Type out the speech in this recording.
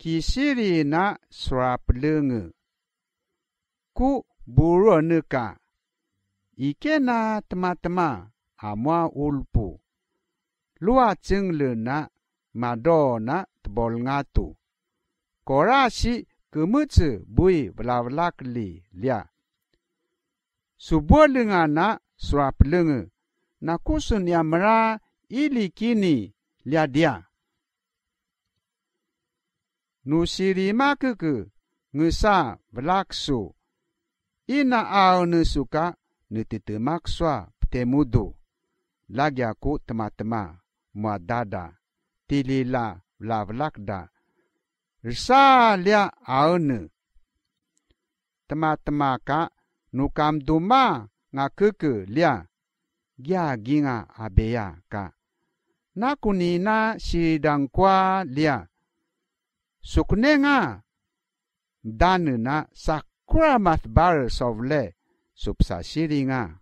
kisiri na swaplenge. Ku buru neka. Ike na tema-tema amwa ulpu. Lua cengle na mado na tebol ngatu. Korasi kemece bui belak-belak li lia. Subuh dengan na swaplenge. Na kusun ya merah ili kini lia dia. nusirimakuku ngesa vvlaksu ina aunu suka nutitemakswa ptemudu lagia ku tvmatvma mwadada tilila vlavvlakda rvsalia aunu tvmatvma ka nukamduma ngakuku lia gyaginga abeyaka nakuni na siridangkwa lia suknenga danu na sakura math barrels of le supsasiringa